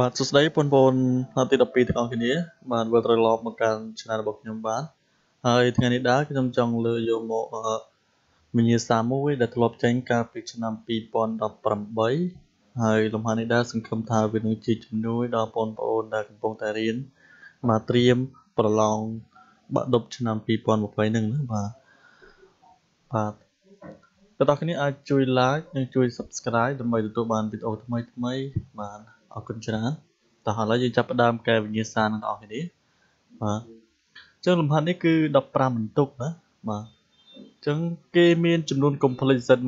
បាទសួស្តីបងប្អូនថ្ងៃទី12ទាំងអស់គ្នា បាទវិលត្រឡប់មកកាន់ channel របស់ខ្ញុំបាទហើយថ្ងៃនេះដែរខ្ញុំចង់លើកយកមកវិញ្ញាសាមួយដែលធ្លាប់ចេញកាលពីឆ្នាំ2018ហើយ លំហានេះដែរសង្ឃឹមថាវានឹងជាជំនួយដល់បងប្អូនដែលកំពុងតែរៀនមកត្រៀមប្រឡងបាក់ឌុបឆ្នាំ2020ហ្នឹងណាបាទបាទបងប្អូនគ្នាអាចជួយ like និងជួយ subscribe ដើម្បីទទួលបានវីដេអូថ្មី ថ្មី បាទអរគុណច្រើនតោះឥឡូវយើងចាប់ផ្ដើមកែវិញ្ញាសានឹងអស់គ្នាបាទចឹងលំហាត់នេះគឺ15បន្ទុកណាបាទចឹងគេមានចំនួន complex z1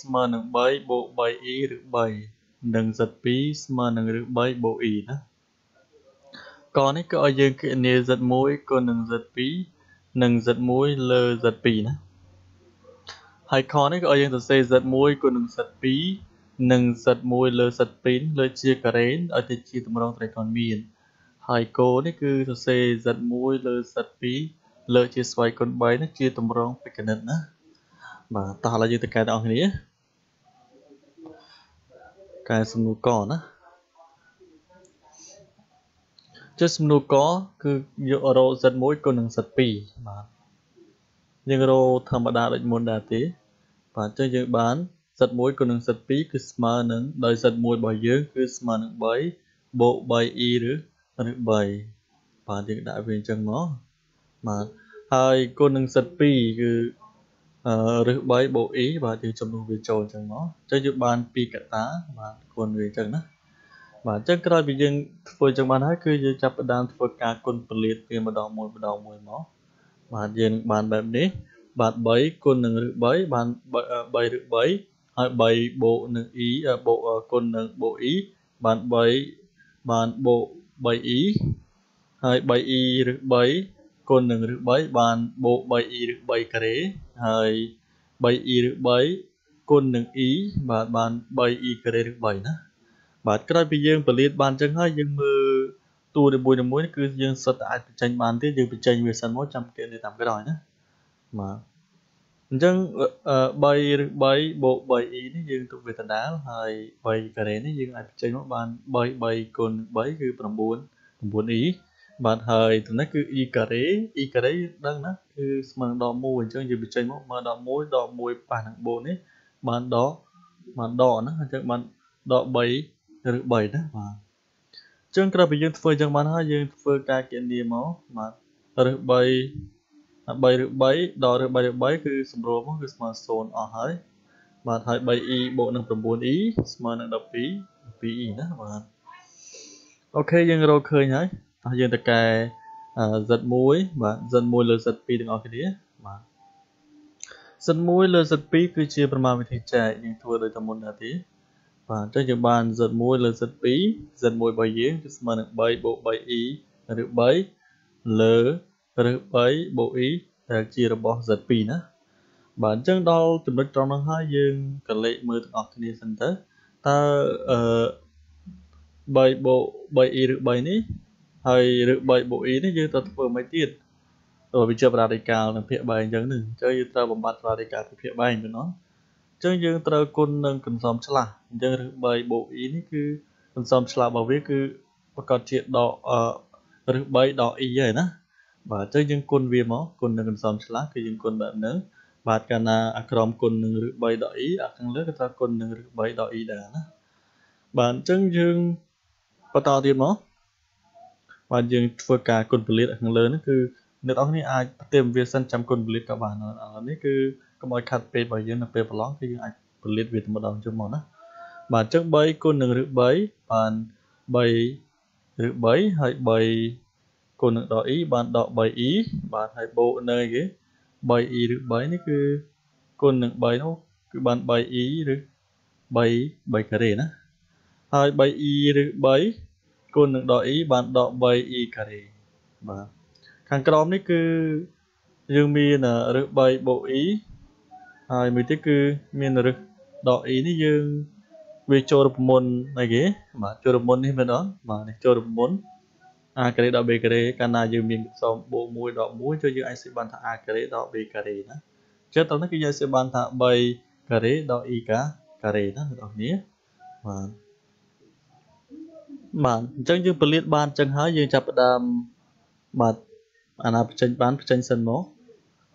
ស្មើនឹង3បូក 3e ឬ3និង z2 ស្មើនឹងឬ3បូក e ណាកនេះគឺឲ្យយើងគណនា z1 គុណនឹង z2 និង z1 លើ z2 ណាហើយខនេះគឺឲ្យយើងសរសេរ z1 គុណនឹង z2 និងសិត1លើសិត2លើជាការ៉េឲ្យទៅជាតម្រងត្រីកោណមានហើយគោនេះគឺសរសេរសិត1លើសិត2លើជាស្វ័យគុណ3នេះជាតម្រងពេកណិតណាបាទតោះឥឡូវយើងទៅកែទាំងអស់គ្នា កែសំណួរកណាចុះសំណួរកគឺយករោសិត1គុណនឹងសិត2បាទយើងរោធម្មតាដូចមុនដែរទេ បាទអញ្ចឹងយើងបានសិត1គុណនឹងសិត2គឺស្មើនឹងដោយសិត1របស់យើងគឺស្មើនឹង3បូក 3e ឬឬ3បាទយើងដាក់វាអញ្ចឹងមកបាទហើយគុណនឹងសិត2គឺអឺឬ3បូក e បាទយើងចំនួនវាចូលអញ្ចឹងមកអញ្ចឹងយើងបាន2កតាបាទគុណវាអញ្ចឹងណាបាទអញ្ចឹងក្រោយពីយើងធ្វើចឹងបានហើយគឺយើងចាប់ផ្ដើមធ្វើការគុណពលិតវាម្ដងមួយម្ដងមួយមកបាទយើងបានបែបនេះបាទ3គុណនឹងឬ3បាន3ឬ3ហើយ3បូកនឹង e បូកគុណនឹងបូក e បាន3បានបូក 3e ហើយ 3e ឬ3គុណនឹងឬ3បានបូក 3e ឬ3ការ៉េហើយ 3e ឬ3គុណនឹង e បាទបាន 3e ការ៉េឬ3ណាបាទក្រោយពីយើងពលាតបានចឹងហើយយើងមើលតួនីមួយៗគឺយើងសិតតែអាចបញ្ចេញបានទៀតយើងបញ្ចេញវាសិនមកចាំគេនៅតាមក្រោយណាបាទអញ្ចឹង3ឬ3បូក 3e នេះយើងទុកវាដដែលហើយ3ការ៉េនេះយើងអាចបញ្ចេញមកបាន3 3គុណ3គឺ9 9e បាទហើយចំណេះគឺ e ការ៉េ e ការ៉េដឹងណាគឺស្មើនឹងដក1អញ្ចឹងយើងបញ្ចេញមកមើលដក1ដក1ប៉ះនឹង4នេះបានដកបានដកណាអញ្ចឹងបានដក3ឬ3ណាបាទអញ្ចឹងក្រោយពីយើងធ្វើអញ្ចឹងបានហើយយើងធ្វើការគណនាមកបាទរើស3 3ឬ3ដល់ឬ3ឬ3គឺសម្រួលមកគឺស្មើ0អស់ហើយ បាទហើយ 3e បូកនឹង 9e ស្មើនឹង12 2e ណាបាទអូខេយើងរកឃើញហើយតោះយើងទៅកែ z1 បាទ z1 លើ z2 ទាំងអស់គ្នាបាទ z1 លើ z2 គឺជាប្រមាណវិធីចែកយើងធ្វើដូចតែមុនដែរទេបាទអញ្ចឹងយើងបាន z1 លើ z2 z1 របស់យើងគឺស្មើនឹង3បូក 3e ឬ3លើឬ3បូអ៊ីដែលជារបស់ Z2 ណាបាទអញ្ចឹងដល់ចំណុចត្រង់នោះហើយយើងក៏លេខមើលទាំងអស់គ្នាសិនទៅតើអឺ3បូ 3e ឬ3នេះហើយឬ3បូ e នេះយើងត្រូវធ្វើមិនទៀតទៅវាជាប្រារីកាលនឹងភាគបែងអញ្ចឹងនេះអញ្ចឹងយើងត្រូវបំបត្តិប្រារីកាលពីភាគបែងប៉ុណ្ណោះអញ្ចឹងយើងត្រូវគុណនឹងកន្សំឆ្លាស់អញ្ចឹងឬ3បូ e នេះគឺកន្សំឆ្លាស់របស់វាគឺប្រកាសជាដកឬ3ដក e ហើយណាបាទអញ្ចឹងយើងគុណវាមកគុណនឹងកន្សោមឆ្លាស់គឺយើងគុណបែបហ្នឹងបាទកាលណាអាក្រមគុណនឹងឬ3ដក e អាខាងលើគឺត្រូវគុណនឹងឬ3ដក e ដែរណាបាទអញ្ចឹងយើងបន្តទៀតមកបាទយើងធ្វើការគុណពលិតខាងលើហ្នឹងគឺអ្នកនរគ្នាអាចផ្ទេមវាសិនចាំគុណពលិតក៏បានឥឡូវនេះគឺកុំឲ្យខាត់ពេករបស់យើងនៅពេលប្រឡងគឺយើងអាចផលិតវាតែម្ដងចុះមកណាបាទអញ្ចឹង3គុណនឹងឬ3បាន3ឬ3ហើយ3គុណនឹងដក e បានដក 3e បានហើយបូកនៅគេ 3e ឬ3នេះគឺគុណនឹង3នោះគឺបាន 3e ឬ3 3ការ៉េណាហើយ 3e ឬ3គុណនឹងដក e បានដក 3e ការ៉េបាទខាងក្រោមនេះគឺយើងមានរឹស3បូក e ហើយមួយទៀតគឺមានរឹសដក e នេះយើងវាចូលរូបមន្តអីគេបាទចូលរូបមន្តនេះមែនអត់បាទនេះចូលរូបមន្ត a ការ៉េដល់ b ការ៉េកាលណាយើងមានសបូក1ដល់1ចូលយើងអាចសេបានថា a ការ៉េដល់ b ការ៉េណាចឹងត្រង់នេះគឺយើងសេបានថា3ការ៉េដល់ e ការ៉េណាបងប្អូនបាទបាទអញ្ចឹងយើងពលៀតបានអញ្ចឹងហើយយើងចាប់ផ្ដើមបាទអាណាបញ្ចេញបានបញ្ចេញសិនមក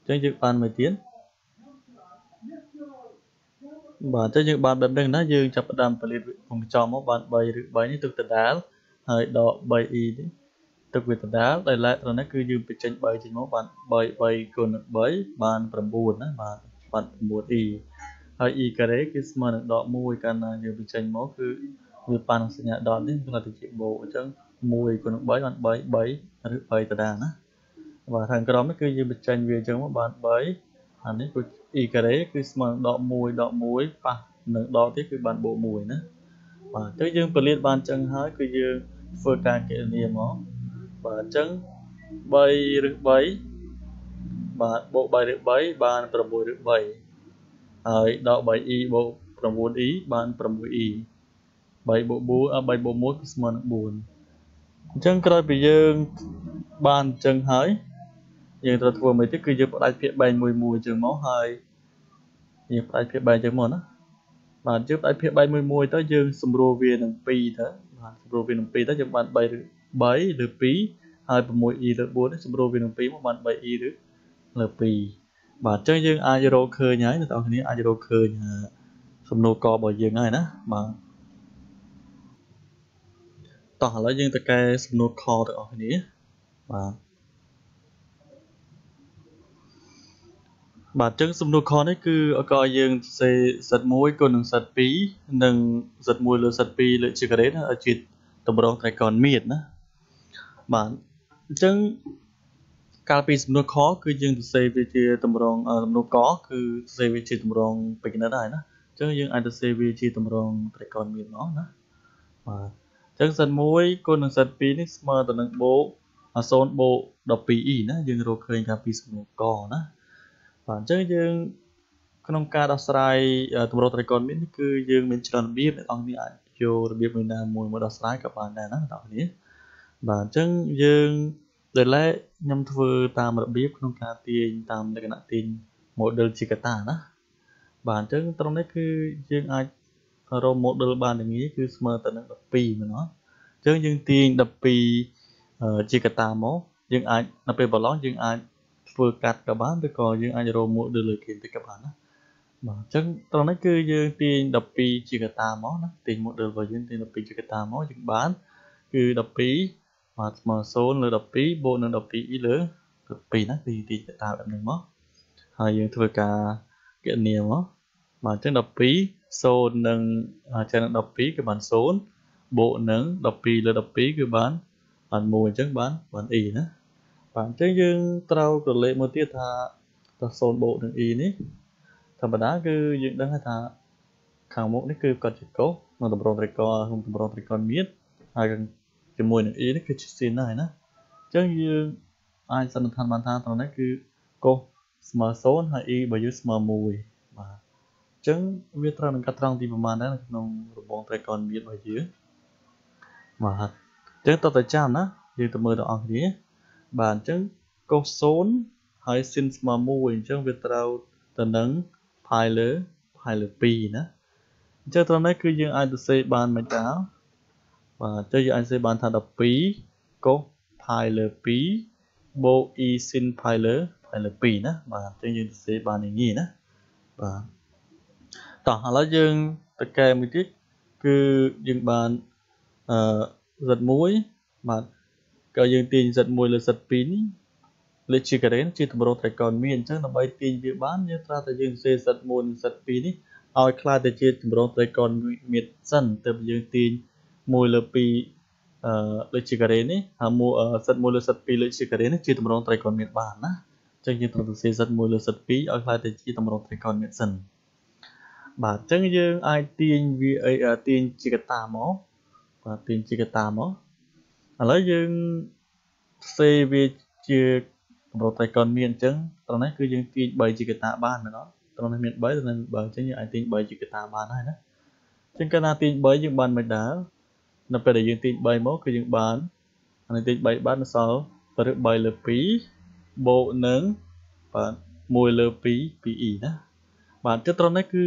អញ្ចឹងយើងបានមួយទៀតបាទអញ្ចឹងយើងបានបែបហ្នឹងណាយើងចាប់ផ្ដើមពលៀតកុំចោលមកបាន3ឬ3នេះទុកដដាលហើយដក 3e នេះទឹកវាដដាលដោយឡែកត្រឹមនេះគឺយើងបញ្ចេញ3ចេញមកបាន3 3គុណនឹង3បាន9ណាបាទបាន 9e ហើយ e ការ៉េគឺស្មើនឹងដក1កាលណាយើងបញ្ចេញមកគឺវាប៉ានសញ្ញាដតនេះគឺទៅជាបូកអញ្ចឹង1គុណនឹង3បាន3 3ឬ3ដដាលណាបាទខាងក្រោមនេះគឺយើងបញ្ចេញវាអញ្ចឹងមកបាន3អានេះគឺ e ការ៉េគឺស្មើនឹងដក1ដក1ប៉ះនឹងដកទៀតគឺបានបូក1ណាបាទអញ្ចឹងយើងពលាតបានអញ្ចឹងហើយគឺយើងធ្វើការគណនាមកបាទអញ្ចឹង3ឬ3បាទបូក3ឬ3បាន6ឬ3ហើយដក 3e បូក 9e បាន 6e 3បូក4 3បូក1ស្មើនឹង4អញ្ចឹងក្រោយពីយើងបានអញ្ចឹងហើយយើងត្រូវធ្វើមួយទៀតគឺយើងផ្ដាច់ភាគបែងមួយមួយជាងមកហើយយើងផ្ដាច់ភាគបែងជាងមកណាបាទយើងផ្ដាច់ភាគបែងមួយមួយទៅយើងសម្រួលវានឹង2ទៅបាទសម្រួលវានឹង2ទៅយើងបាន3ឬ3លើ2ហើយ 6e លើ4នេះសម្រួលវានឹង2មកបាន 3e ឬលើ2បាទអញ្ចឹងយើង អាចរកឃើញហើយអ្នកនរគ្នាអាចរកឃើញសំណួរករបស់យើងហើយណាបាទតោះឥឡូវយើងទៅកែសំណួរខទាំងអស់គ្នាបាទបាទអញ្ចឹងសំណួរខនេះគឺអកយើងសេសិត1គុណនឹងសិត2និងសិត1លើសិត2លើជាការ៉េណាឲ្យជាតម្រងត្រីកោណមៀតណាបាទអញ្ចឹងកាលពីសំណួរខគឺយើងសរសេរវាជាតម្រងសំណួរកគឺសរសេរវាជាតម្រងបេក្ខណិតហើយណាអញ្ចឹងយើងអាចសរសេរវាជាតម្រងត្រីកោណមានមកណាបាទអញ្ចឹងសិត1គុណនឹងសិត2នេះស្មើទៅនឹងបូក0បូក 12e ណាយើងរកឃើញកាលពីសំណួរកណាបាទអញ្ចឹងយើងក្នុងការដោះស្រាយតម្រូវត្រីកោណមានគឺយើងមានច្រើនរបៀបអ្នកនរអាចយករបៀបមួយណាមួយមកដោះស្រាយក៏បានដែរណាបងប្អូនបាទអញ្ចឹងយើងដោយឡែកខ្ញុំធ្វើតាមរបៀបក្នុងការទាញតាមលក្ខណៈទាញ model ជាកតាណាបាទអញ្ចឹងត្រង់នេះគឺយើងអាចរក model បានយ៉ាងងាយគឺស្មើទៅនឹង12មែនអត់អញ្ចឹងយើងទាញ12ជាកតាមកយើងអាចនៅពេលប្រឡងយើងអាចធ្វើកាត់ក៏បានឬក៏យើងអាចរក model លើគេទៅក៏បានណាបាទអញ្ចឹងត្រង់នេះគឺយើងទាញ12ជាកតាមកណាទាញ model របស់យើងទាញ12ជាកតាមកយើងបានគឺ12បាទស្មើ0លើ12បូកនឹង 12e លើ12ណាពីទីតើបែបនេះមកហើយយើងធ្វើការគណនាមកបាទអញ្ចឹង12 0នឹងចេះនឹង12គឺបាន0បូកនឹង12លើ12គឺបានបាន1អញ្ចឹងបានបាន e ណាបាទអញ្ចឹងយើងត្រូវក្រឡេកមើលទៀតថាតើ0បូកនឹង e នេះធម្មតាគឺយើងដឹងថាខាងមុខនេះគឺកត់ជាកោសនៅតម្រងត្រីកោក្នុងតម្រងត្រីកោមៀតហើយខាងជាមួយនឹង e នេះគឺជា sin ដែរណាអញ្ចឹងយើងអាចសន្និដ្ឋានបានថាត្រង់នេះគឺ cos ស្មើ0ហើយ e របស់យើងស្មើ1បាទអញ្ចឹងវាត្រូវនឹងកាត់ត្រង់ទីប្រមាណដែរក្នុងរបង trigonometry របស់យើងបាទអញ្ចឹងតោះតើចាំណាយើងទៅមើលដល់អង្គគ្នាបាទអញ្ចឹង cos 0ហើយ sin ស្មើ1អញ្ចឹងវាត្រូវទៅនឹង pi លើ pi លើ2ណាអញ្ចឹងត្រង់នេះគឺយើងអាចទៅសេបានមិនដែរបាទទៅយើងអាចសេបានថា12កុស pi លើ2បូក e sin pi លើ pi លើ2ណាបាទអញ្ចឹងយើងសរសេរបានងាយណាបាទតោះឥឡូវយើងតកែមួយទៀតគឺយើងបានអឺ z1 បាទក៏យើងទាញ z1 លើ z2 នេះលេខជាការ៉េជាតម្រងត្រីកោណមានអញ្ចឹងដើម្បីទាញវាបានយើងត្រូវតែយើងសេរ z1 និង z2 នេះឲ្យខ្លាយទៅជាតម្រងត្រីកោណមានសិនទើបយើងទាញ z1 1លើ2អឺលើជាការ៉េនេះហើយមួយសិត1លើសិត2លើជាការ៉េនេះជាតម្រងត្រីកោណមានបានណាអញ្ចឹងយើងត្រូវសរសេរសិត1លើសិត2ឲ្យខ្លាយទៅជាតម្រងត្រីកោណមានសិនបាទអញ្ចឹងយើងអាចទាញវាទាញជាកតាមកបាទទាញជាកតាមកឥឡូវយើងសេវាជាកម្រិតត្រីកោណមានអញ្ចឹងត្រង់នេះគឺយើងទាញ3ជាកតាបានមែនអត់ត្រង់នេះមាន3ត្រង់នេះបើអញ្ចឹងយើងអាចទាញ3ជាកតាបានហើយណាអញ្ចឹងកាលណាទាញ3យើងបានមិនដែរនៅពេលដែលយើងទាញ3មកគឺយើងបានអានេះទាញ3បាននៅសល់ទៅឬ3លើ2បូកនឹងបាទ1លើ2 2e ណាបាទចិត្តត្រង់នេះគឺ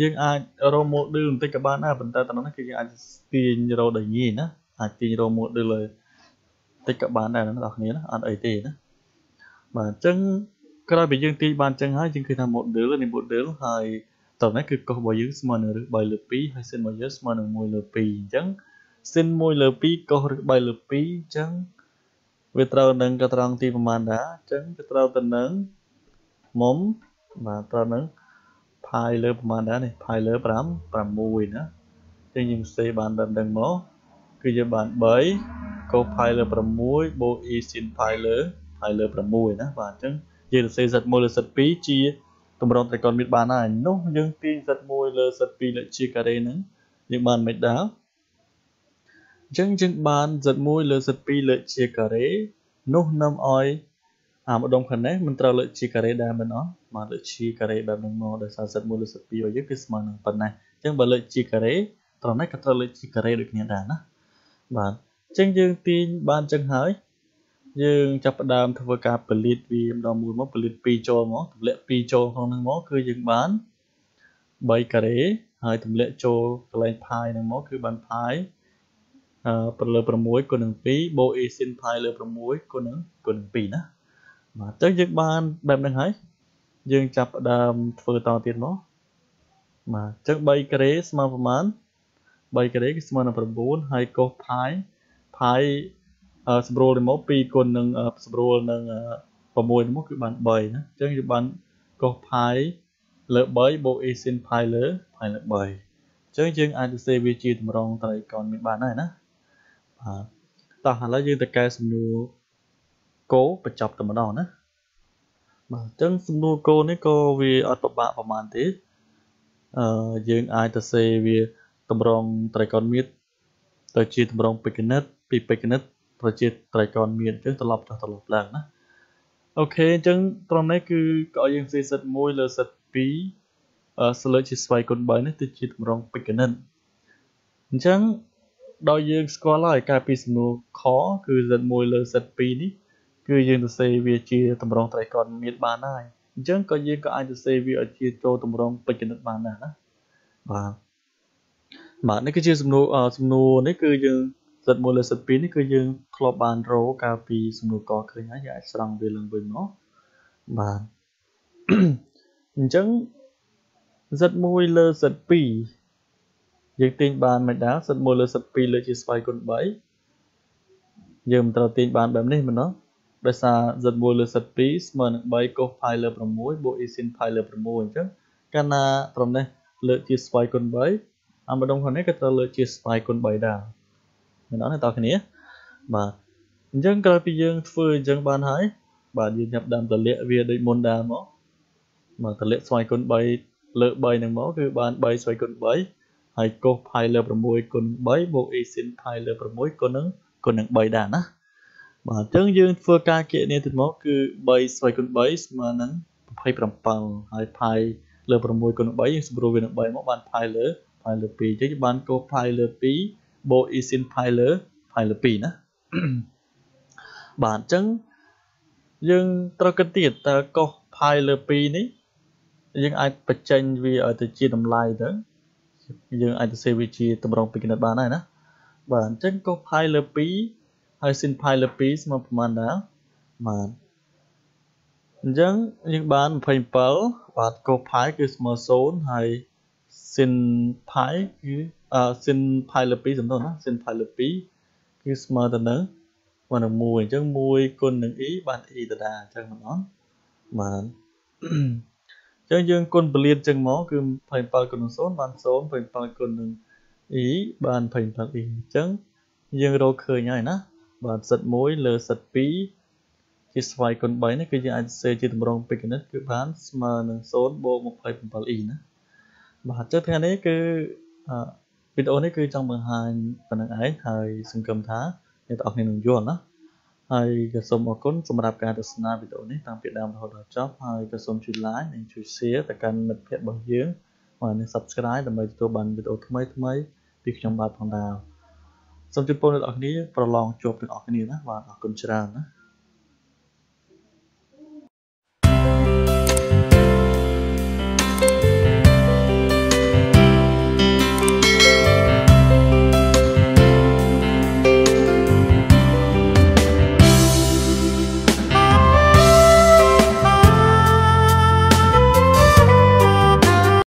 យើងអាចរក model បន្តិចក៏បានដែរប៉ុន្តែត្រង់នេះគឺយើងអាចទាញរកដោយងាយណាអាចទាញរក model លើតិចក៏បានដែរបងប្អូនគ្នាណាអត់អីទេណាបាទអញ្ចឹងក្រោយពីយើងទាញបានអញ្ចឹងហើយយើងឃើញថា model នេះ model ហើយត្រង់នេះគឺកុសរបស់យើងស្មើនឹងឬ3លើ2ហើយ sin របស់យើងស្មើនឹង1លើ2អញ្ចឹង sin 1លើ2 cos ឬ3លើ2អញ្ចឹងវាត្រូវនឹងក៏ត្រង់ទីប្រមាណដែរអញ្ចឹងវាត្រូវទៅនឹងមុំបាទត្រូវនឹង pi លើប្រមាណដែរនេះ pi លើ5 6ណាចឹងយើងសេបានដល់ដឹងមកគឺយើងបាន3 cos pi លើ6បូក e sin pi លើ pi លើ6ណាបាទអញ្ចឹងយើងសេសិត1លើសិត2ជាតម្រងត្រីកោណមីតបានហើយនោះយើងទាញសិត1លើសិត2លើជាការ៉េហ្នឹងយើងបានមិនដែរអញ្ចឹងយើងបាន z1 លើ z2 លើជាការ៉េនោះនាំឲ្យ អាម្ដុំខាងនេះមិនត្រូវលើជាការ៉េដែរមែនអត់មកលើជាការ៉េបែបនឹងមកដោយសារ z1 លើ z2 របស់យើងគឺស្មើនឹងប៉ុណ្ណេះអញ្ចឹងបើលើជាការ៉េត្រង់នេះក៏ត្រូវលើជាការ៉េដូចគ្នាដែរណាបាទអញ្ចឹងយើងទាញបានអញ្ចឹងហើយ យើងចាប់ផ្ដើមធ្វើការផលិតវាម្ដងមួយមកផលិត2ចូលមកទម្លាក់2ចូលក្នុងហ្នឹងមកគឺយើងបាន3ការ៉េហើយទម្លាក់ចូលកន្លែងផាយហ្នឹងមកគឺបានផាយ1ប្រលើ6គុណនឹង2បូអេស៊ីនផាយលើ6គុណនឹងគុណនឹង2ណាបាទទៅយើងបានបែបហ្នឹងហើយយើងចាប់ផ្ដើមធ្វើតទៀតមកបាទចឹង3ក្រេស្មើប្រមាណ3ក្រេគឺស្មើនឹង9ហើយកុសផាយផាយសម្រួលទៅមក2គុណនឹងសម្រួលនឹង6ទៅមកគឺបាន3ណាចឹងយើងបានកុសផាយលើ3បូអេស៊ីនផាយលើផាយលើ3ចឹងយើង អាចសរសេរវាជាតម្រងត្រីកោណមានបានហើយណាបាទតោះឥឡូវយើងទៅកែសំណួរគោបញ្ចប់តែម្ដងណាបាទអញ្ចឹងសំណួរគោនេះក៏វាអត់ពិបាកប្រហែលទេអឺយើងអាចទៅសេវាតម្រងត្រីកោណមាត្រទៅជាតម្រងពេកណិត ពីពេកណិតទៅជាត្រីកោណមាត្រអញ្ចឹងត្រឡប់ចុះត្រឡប់ឡើងណាអូខេអញ្ចឹងត្រង់នេះគឺក៏យើងសេសិត1លើសិត2អឺសិលើជាស្វ័យគុណ3នេះទៅជាតម្រងពេកណិតអញ្ចឹងដោយយើងស្គាល់ហើយការពីសំណួរខគឺ Z1 លើ Z2 នេះគឺយើងទៅសេវាជា តម្រងត្រីកោណមាន បានហើយអញ្ចឹងក៏យើងក៏អាចទៅសេវាឲ្យជាចូលតម្រងពេជ្រគណិតបានដែរណាបាទបាទនេះគឺជាសំណួរសំណួរនេះគឺយើង Z1 លើ Z2 នេះគឺយើងធ្លាប់បានរោកាលពីសំណួរកឃើញហើយយើងអាចស្រង់វាឡើងវិញមកបាទអញ្ចឹង Z1 លើ Z2 យើងទាញបានមិនដាសិត1លើសិត2លើជាស្វ័យគុណ3យើងមិនត្រូវទាញបានបែបនេះមែនទេដោយសារ z1 លើ z2 ស្មើនឹង3កុស pi លើ6បូក e sin pi លើ6អញ្ចឹងកាលណាត្រឹមនេះលើកជាស្វ័យគុណ3អាម្ដងខាងនេះក៏ត្រូវលើកជាស្វ័យគុណ3ដែរមែនអត់ទេតើគ្នាបាទអញ្ចឹងក្រោយពីយើងធ្វើអញ្ចឹងបានហើយបាទយើងចាប់ដើមតលាក់វាដូចមុនដែរមកមកតលាក់ស្វ័យគុណ3លើក3ហ្នឹងមកគឺបាន3ស្វ័យគុណ3ហើយកុស pi លើ6គុណ3បូក a sin pi លើ6គុណនឹងគុណនឹង3ដែរណាបាទអញ្ចឹងយើងធ្វើការគណនាទៅមកគឺ3ស្វ័យគុណ3ស្មើនឹង27ហើយ pi លើ6គុណ3យើងសម្រួលវានឹង3មកបាន pi លើ pi លើ2អញ្ចឹងបានកុស pi លើ2បូក a sin pi លើ pi លើ2ណាបាទអញ្ចឹង យើងត្រូវគិតទៀតតើកុស pi លើ2នេះយើងអាចបញ្ចេញ វាឲ្យទៅជាតម្លៃទៅយើងអាចទៅសេវវាជាតម្រងពិនិត្យបានហើយណាបាទអញ្ចឹងកុស pi លើ2ហើយ sin pi លើ2ស្មើប្រមាណដែរបាទអញ្ចឹងយើងបាន27បាទកុស pi គឺស្មើ0ហើយ sin pi គឺអឺ sin pi លើ2សំដៅណា sin pi លើ2គឺស្មើទៅនឹងបាទនឹង1អញ្ចឹង1គុណនឹង e បាន e ដដែលអញ្ចឹងបងអូនបាទអញ្ចឹងយើងគុណពលាតអញ្ចឹងមកគឺ27គុណ0បាន0 27គុណនឹង e បាន27 e អញ្ចឹងយើងរកឃើញហើយណាបាទសិត1លើសិត2ជាស្វ័យគុណ3នេះគឺយើងអាចសេជាតម្រងពេកគណិតគឺបានស្មើនឹង0បូក 27e ណាបាទចុះថ្ងៃនេះគឺអឺវីដេអូនេះគឺចង់បង្ហាញប៉ុណ្្នឹងឯងហើយសង្ឃឹមថាអ្នកទាំងអស់គ្នានឹងយល់ណាហើយក៏សូមអរគុណសម្រាប់ការទស្សនាវីដេអូនេះតាំងពីដើមរហូតដល់ចប់ហើយក៏សូមជួយ like និងជួយ share ទៅកាន់មិត្តភ័ក្តិរបស់យើងហើយនិង subscribe ដើម្បីទទួលបានវីដេអូថ្មី ថ្មីពីខ្ញុំបាទផងដែរសូមជូនពរដល់អ្នកនាងប្រឡងជាប់ទាំងអស់គ្នាណាបាទអរគុណច្រើនណា